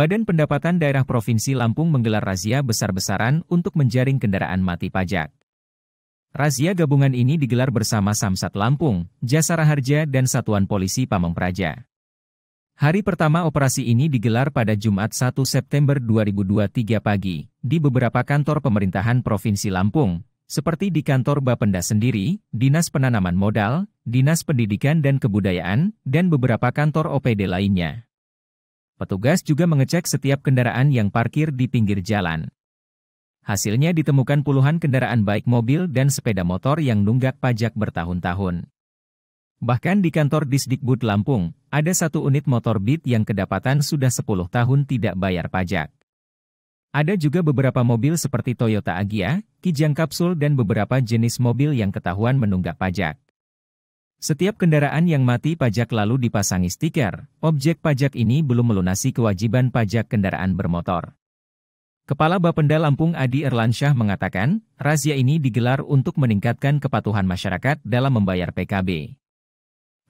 Badan Pendapatan Daerah Provinsi Lampung menggelar razia besar-besaran untuk menjaring kendaraan mati pajak. Razia gabungan ini digelar bersama Samsat Lampung, Jasara Harja dan Satuan Polisi Pamong Praja. Hari pertama operasi ini digelar pada Jumat 1 September 2023 pagi, di beberapa kantor pemerintahan Provinsi Lampung, seperti di kantor Bapenda sendiri, Dinas Penanaman Modal, Dinas Pendidikan dan Kebudayaan, dan beberapa kantor OPD lainnya. Petugas juga mengecek setiap kendaraan yang parkir di pinggir jalan. Hasilnya ditemukan puluhan kendaraan baik mobil dan sepeda motor yang nunggak pajak bertahun-tahun. Bahkan di kantor Disdikbud Lampung, ada satu unit motor Beat yang kedapatan sudah 10 tahun tidak bayar pajak. Ada juga beberapa mobil seperti Toyota Agya, Kijang Kapsul dan beberapa jenis mobil yang ketahuan menunggak pajak. Setiap kendaraan yang mati pajak lalu dipasangi stiker, objek pajak ini belum melunasi kewajiban pajak kendaraan bermotor. Kepala Bapenda Lampung Adi Erlansyah mengatakan, razia ini digelar untuk meningkatkan kepatuhan masyarakat dalam membayar PKB.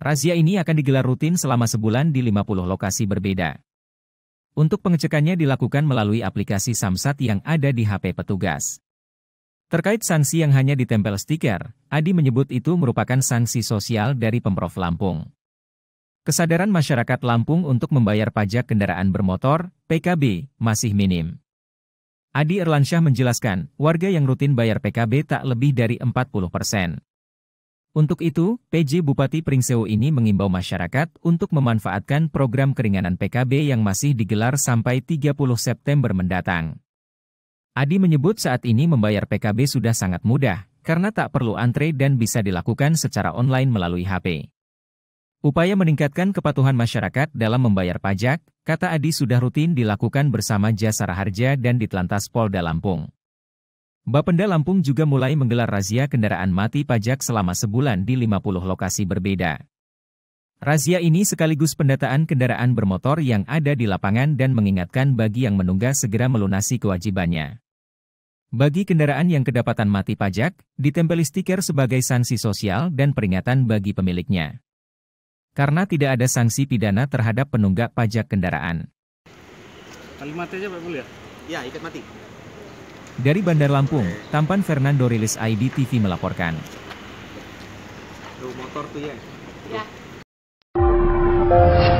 Razia ini akan digelar rutin selama sebulan di 50 lokasi berbeda. Untuk pengecekannya dilakukan melalui aplikasi Samsat yang ada di HP petugas. Terkait sanksi yang hanya ditempel stiker, Adi menyebut itu merupakan sanksi sosial dari Pemprov Lampung. Kesadaran masyarakat Lampung untuk membayar pajak kendaraan bermotor, PKB, masih minim. Adi Erlansyah menjelaskan, warga yang rutin bayar PKB tak lebih dari 40 persen. Untuk itu, PJ Bupati Pringsewu ini mengimbau masyarakat untuk memanfaatkan program keringanan PKB yang masih digelar sampai 30 September mendatang. Adi menyebut saat ini membayar PKB sudah sangat mudah, karena tak perlu antre dan bisa dilakukan secara online melalui HP. Upaya meningkatkan kepatuhan masyarakat dalam membayar pajak, kata Adi sudah rutin dilakukan bersama Jasara Harja dan Ditlantas Polda Lampung. Bapenda Lampung juga mulai menggelar razia kendaraan mati pajak selama sebulan di 50 lokasi berbeda. Razia ini sekaligus pendataan kendaraan bermotor yang ada di lapangan dan mengingatkan bagi yang menunggak segera melunasi kewajibannya. Bagi kendaraan yang kedapatan mati pajak, ditempeli stiker sebagai sanksi sosial dan peringatan bagi pemiliknya. Karena tidak ada sanksi pidana terhadap penunggak pajak kendaraan. Kali mati aja Pak Mulia? Ya? ya, ikat mati. Dari Bandar Lampung, Tampan Fernando Rilis ID TV melaporkan. Tuh, motor tuh ya. Ya.